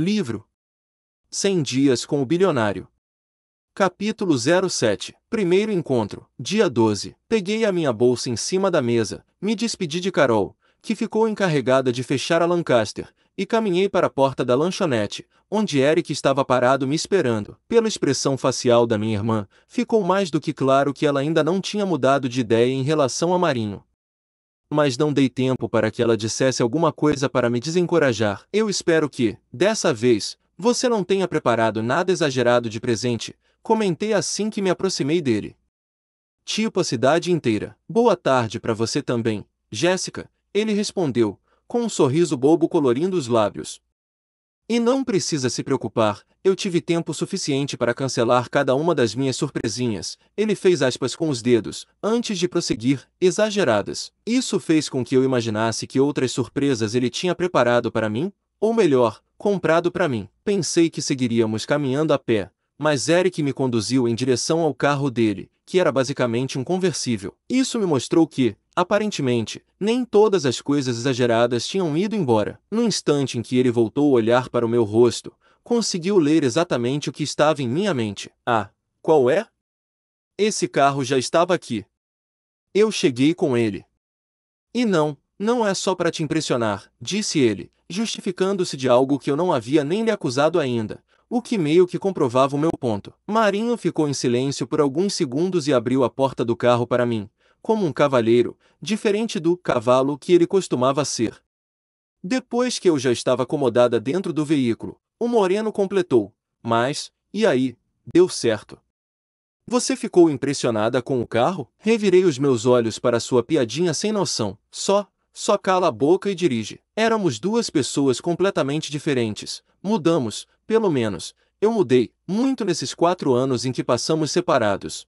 Livro 100 Dias com o Bilionário. Capítulo 07 Primeiro encontro, dia 12. Peguei a minha bolsa em cima da mesa, me despedi de Carol, que ficou encarregada de fechar a Lancaster, e caminhei para a porta da lanchonete, onde Eric estava parado me esperando. Pela expressão facial da minha irmã, ficou mais do que claro que ela ainda não tinha mudado de ideia em relação a Marinho mas não dei tempo para que ela dissesse alguma coisa para me desencorajar. Eu espero que, dessa vez, você não tenha preparado nada exagerado de presente, comentei assim que me aproximei dele. Tipo a cidade inteira. Boa tarde para você também, Jéssica, ele respondeu, com um sorriso bobo colorindo os lábios. E não precisa se preocupar, eu tive tempo suficiente para cancelar cada uma das minhas surpresinhas. Ele fez aspas com os dedos, antes de prosseguir, exageradas. Isso fez com que eu imaginasse que outras surpresas ele tinha preparado para mim, ou melhor, comprado para mim. Pensei que seguiríamos caminhando a pé, mas Eric me conduziu em direção ao carro dele, que era basicamente um conversível. Isso me mostrou que, Aparentemente, nem todas as coisas exageradas tinham ido embora. No instante em que ele voltou a olhar para o meu rosto, conseguiu ler exatamente o que estava em minha mente. Ah, qual é? Esse carro já estava aqui. Eu cheguei com ele. E não, não é só para te impressionar, disse ele, justificando-se de algo que eu não havia nem lhe acusado ainda, o que meio que comprovava o meu ponto. Marinho ficou em silêncio por alguns segundos e abriu a porta do carro para mim, como um cavalheiro, diferente do cavalo que ele costumava ser. Depois que eu já estava acomodada dentro do veículo, o Moreno completou: Mas, e aí, deu certo. Você ficou impressionada com o carro? Revirei os meus olhos para sua piadinha sem noção. Só, só cala a boca e dirige. Éramos duas pessoas completamente diferentes. Mudamos, pelo menos. Eu mudei, muito nesses quatro anos em que passamos separados.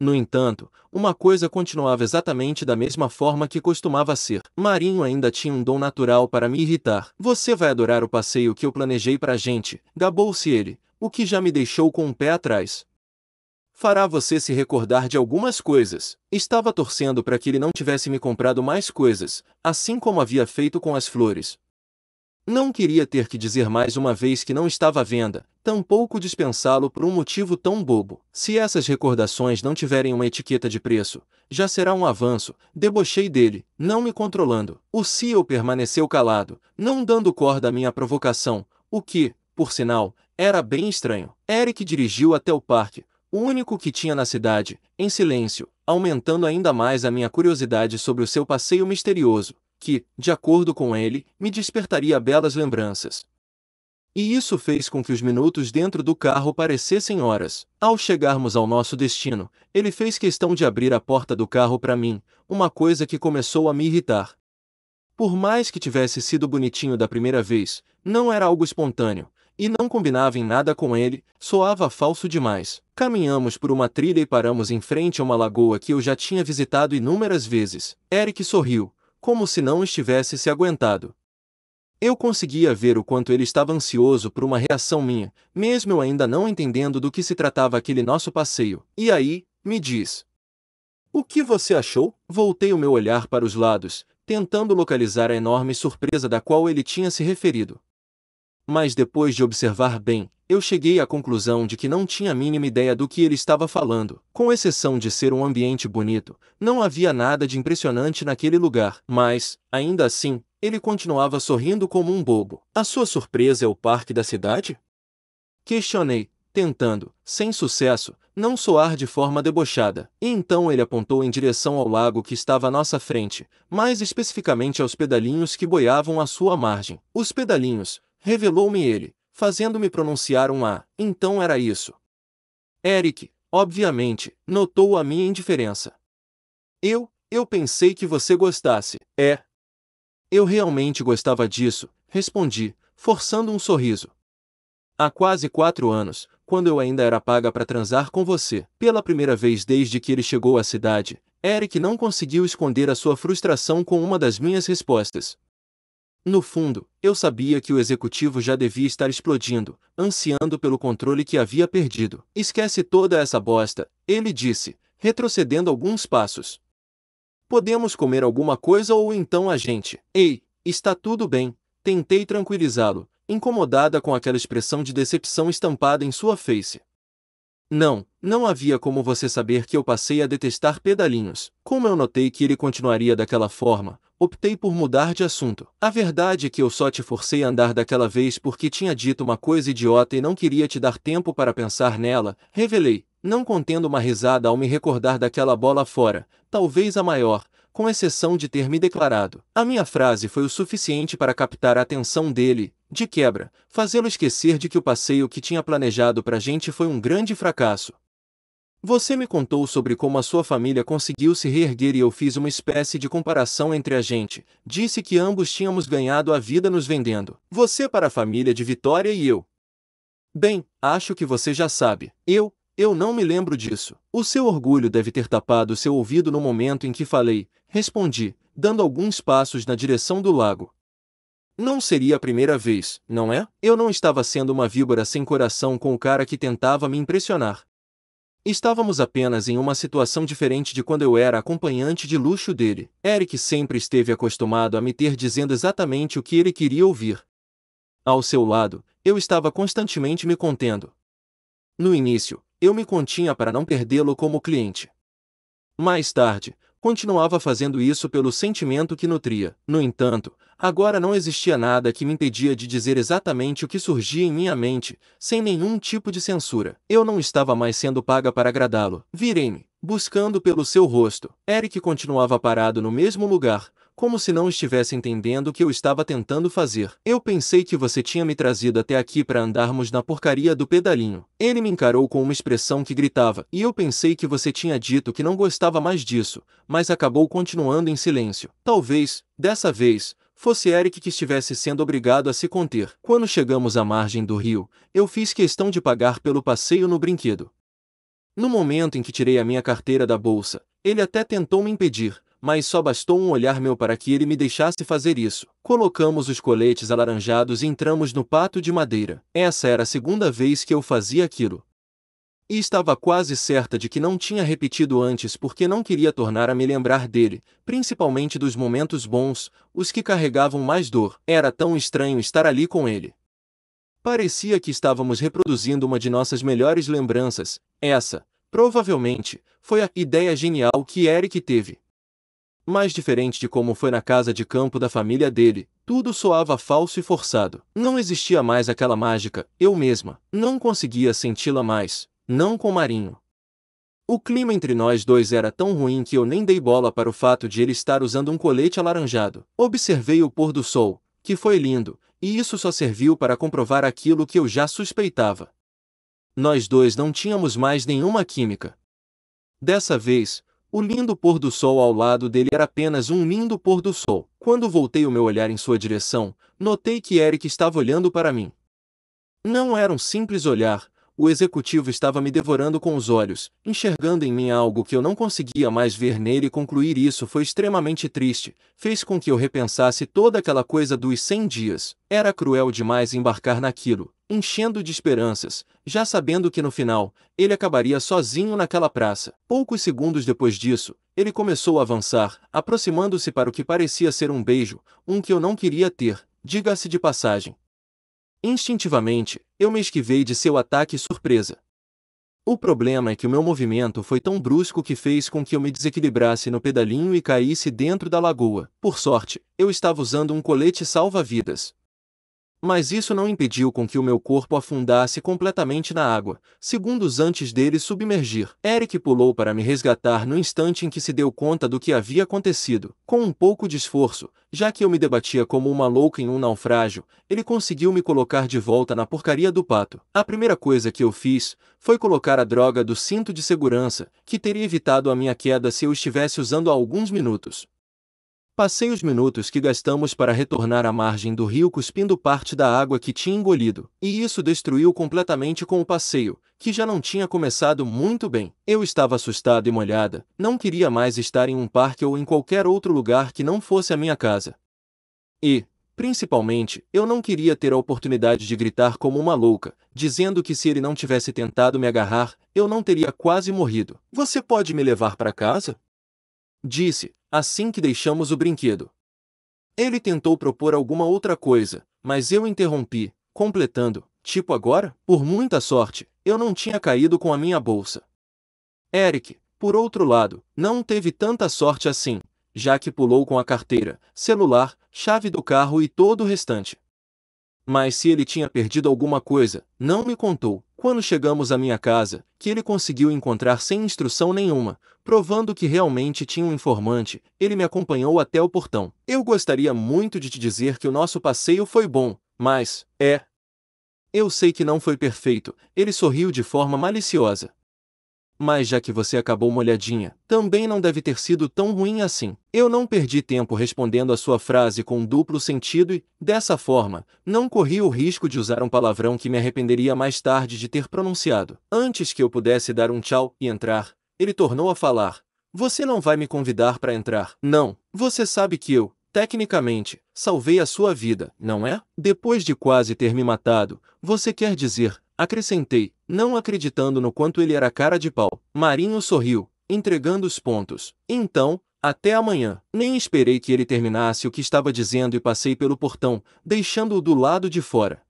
No entanto, uma coisa continuava exatamente da mesma forma que costumava ser. Marinho ainda tinha um dom natural para me irritar. Você vai adorar o passeio que eu planejei para a gente, gabou-se ele, o que já me deixou com um pé atrás. Fará você se recordar de algumas coisas. Estava torcendo para que ele não tivesse me comprado mais coisas, assim como havia feito com as flores, não queria ter que dizer mais uma vez que não estava à venda, tampouco dispensá-lo por um motivo tão bobo. Se essas recordações não tiverem uma etiqueta de preço, já será um avanço. Debochei dele, não me controlando. O CEO permaneceu calado, não dando corda à minha provocação, o que, por sinal, era bem estranho. Eric dirigiu até o parque, o único que tinha na cidade, em silêncio, aumentando ainda mais a minha curiosidade sobre o seu passeio misterioso que, de acordo com ele, me despertaria belas lembranças. E isso fez com que os minutos dentro do carro parecessem horas. Ao chegarmos ao nosso destino, ele fez questão de abrir a porta do carro para mim, uma coisa que começou a me irritar. Por mais que tivesse sido bonitinho da primeira vez, não era algo espontâneo, e não combinava em nada com ele, soava falso demais. Caminhamos por uma trilha e paramos em frente a uma lagoa que eu já tinha visitado inúmeras vezes. Eric sorriu, como se não estivesse se aguentado. Eu conseguia ver o quanto ele estava ansioso por uma reação minha, mesmo eu ainda não entendendo do que se tratava aquele nosso passeio. E aí, me diz. O que você achou? Voltei o meu olhar para os lados, tentando localizar a enorme surpresa da qual ele tinha se referido. Mas depois de observar bem, eu cheguei à conclusão de que não tinha a mínima ideia do que ele estava falando. Com exceção de ser um ambiente bonito, não havia nada de impressionante naquele lugar. Mas, ainda assim, ele continuava sorrindo como um bobo. A sua surpresa é o parque da cidade? Questionei, tentando, sem sucesso, não soar de forma debochada. E então ele apontou em direção ao lago que estava à nossa frente, mais especificamente aos pedalinhos que boiavam à sua margem. Os pedalinhos, Revelou-me ele, fazendo-me pronunciar um A, então era isso. Eric, obviamente, notou a minha indiferença. Eu, eu pensei que você gostasse, é. Eu realmente gostava disso, respondi, forçando um sorriso. Há quase quatro anos, quando eu ainda era paga para transar com você, pela primeira vez desde que ele chegou à cidade, Eric não conseguiu esconder a sua frustração com uma das minhas respostas. No fundo, eu sabia que o executivo já devia estar explodindo, ansiando pelo controle que havia perdido. Esquece toda essa bosta, ele disse, retrocedendo alguns passos. Podemos comer alguma coisa ou então a gente. Ei, está tudo bem. Tentei tranquilizá-lo, incomodada com aquela expressão de decepção estampada em sua face. Não, não havia como você saber que eu passei a detestar pedalinhos. Como eu notei que ele continuaria daquela forma, optei por mudar de assunto. A verdade é que eu só te forcei a andar daquela vez porque tinha dito uma coisa idiota e não queria te dar tempo para pensar nela, revelei, não contendo uma risada ao me recordar daquela bola fora, talvez a maior, com exceção de ter me declarado. A minha frase foi o suficiente para captar a atenção dele, de quebra, fazê-lo esquecer de que o passeio que tinha planejado para a gente foi um grande fracasso. Você me contou sobre como a sua família conseguiu se reerguer e eu fiz uma espécie de comparação entre a gente. Disse que ambos tínhamos ganhado a vida nos vendendo. Você para a família de Vitória e eu. Bem, acho que você já sabe. Eu, eu não me lembro disso. O seu orgulho deve ter tapado seu ouvido no momento em que falei, respondi, dando alguns passos na direção do lago. Não seria a primeira vez, não é? Eu não estava sendo uma víbora sem coração com o cara que tentava me impressionar. Estávamos apenas em uma situação diferente de quando eu era acompanhante de luxo dele. Eric sempre esteve acostumado a me ter dizendo exatamente o que ele queria ouvir. Ao seu lado, eu estava constantemente me contendo. No início, eu me continha para não perdê-lo como cliente. Mais tarde, Continuava fazendo isso pelo sentimento que nutria. No entanto, agora não existia nada que me impedia de dizer exatamente o que surgia em minha mente, sem nenhum tipo de censura. Eu não estava mais sendo paga para agradá-lo. Virei-me, buscando pelo seu rosto. Eric continuava parado no mesmo lugar, como se não estivesse entendendo o que eu estava tentando fazer. Eu pensei que você tinha me trazido até aqui para andarmos na porcaria do pedalinho. Ele me encarou com uma expressão que gritava, e eu pensei que você tinha dito que não gostava mais disso, mas acabou continuando em silêncio. Talvez, dessa vez, fosse Eric que estivesse sendo obrigado a se conter. Quando chegamos à margem do rio, eu fiz questão de pagar pelo passeio no brinquedo. No momento em que tirei a minha carteira da bolsa, ele até tentou me impedir, mas só bastou um olhar meu para que ele me deixasse fazer isso. Colocamos os coletes alaranjados e entramos no pato de madeira. Essa era a segunda vez que eu fazia aquilo. E estava quase certa de que não tinha repetido antes porque não queria tornar a me lembrar dele, principalmente dos momentos bons, os que carregavam mais dor. Era tão estranho estar ali com ele. Parecia que estávamos reproduzindo uma de nossas melhores lembranças. Essa, provavelmente, foi a ideia genial que Eric teve. Mas diferente de como foi na casa de campo da família dele, tudo soava falso e forçado. Não existia mais aquela mágica, eu mesma. Não conseguia senti-la mais, não com Marinho. O clima entre nós dois era tão ruim que eu nem dei bola para o fato de ele estar usando um colete alaranjado. Observei o pôr do sol, que foi lindo, e isso só serviu para comprovar aquilo que eu já suspeitava. Nós dois não tínhamos mais nenhuma química. Dessa vez, o lindo pôr do sol ao lado dele era apenas um lindo pôr do sol. Quando voltei o meu olhar em sua direção, notei que Eric estava olhando para mim. Não era um simples olhar, o executivo estava me devorando com os olhos, enxergando em mim algo que eu não conseguia mais ver nele e concluir isso foi extremamente triste, fez com que eu repensasse toda aquela coisa dos 100 dias. Era cruel demais embarcar naquilo, enchendo de esperanças, já sabendo que no final, ele acabaria sozinho naquela praça. Poucos segundos depois disso, ele começou a avançar, aproximando-se para o que parecia ser um beijo, um que eu não queria ter, diga-se de passagem. Instintivamente, eu me esquivei de seu ataque surpresa. O problema é que o meu movimento foi tão brusco que fez com que eu me desequilibrasse no pedalinho e caísse dentro da lagoa. Por sorte, eu estava usando um colete salva-vidas, mas isso não impediu com que o meu corpo afundasse completamente na água, segundos antes dele submergir. Eric pulou para me resgatar no instante em que se deu conta do que havia acontecido. Com um pouco de esforço, já que eu me debatia como uma louca em um naufrágio, ele conseguiu me colocar de volta na porcaria do pato. A primeira coisa que eu fiz foi colocar a droga do cinto de segurança, que teria evitado a minha queda se eu estivesse usando há alguns minutos. Passei os minutos que gastamos para retornar à margem do rio cuspindo parte da água que tinha engolido, e isso destruiu completamente com o passeio, que já não tinha começado muito bem. Eu estava assustada e molhada, não queria mais estar em um parque ou em qualquer outro lugar que não fosse a minha casa. E, Principalmente, eu não queria ter a oportunidade de gritar como uma louca, dizendo que se ele não tivesse tentado me agarrar, eu não teria quase morrido. Você pode me levar para casa? Disse, assim que deixamos o brinquedo. Ele tentou propor alguma outra coisa, mas eu interrompi, completando: Tipo agora, por muita sorte, eu não tinha caído com a minha bolsa. Eric, por outro lado, não teve tanta sorte assim, já que pulou com a carteira, celular, chave do carro e todo o restante. Mas se ele tinha perdido alguma coisa, não me contou. Quando chegamos à minha casa, que ele conseguiu encontrar sem instrução nenhuma, Provando que realmente tinha um informante, ele me acompanhou até o portão. Eu gostaria muito de te dizer que o nosso passeio foi bom, mas, é. Eu sei que não foi perfeito, ele sorriu de forma maliciosa. Mas já que você acabou molhadinha, também não deve ter sido tão ruim assim. Eu não perdi tempo respondendo a sua frase com duplo sentido e, dessa forma, não corri o risco de usar um palavrão que me arrependeria mais tarde de ter pronunciado. Antes que eu pudesse dar um tchau e entrar, ele tornou a falar. Você não vai me convidar para entrar. Não, você sabe que eu, tecnicamente, salvei a sua vida, não é? Depois de quase ter me matado, você quer dizer, acrescentei, não acreditando no quanto ele era cara de pau. Marinho sorriu, entregando os pontos. Então, até amanhã. Nem esperei que ele terminasse o que estava dizendo e passei pelo portão, deixando-o do lado de fora.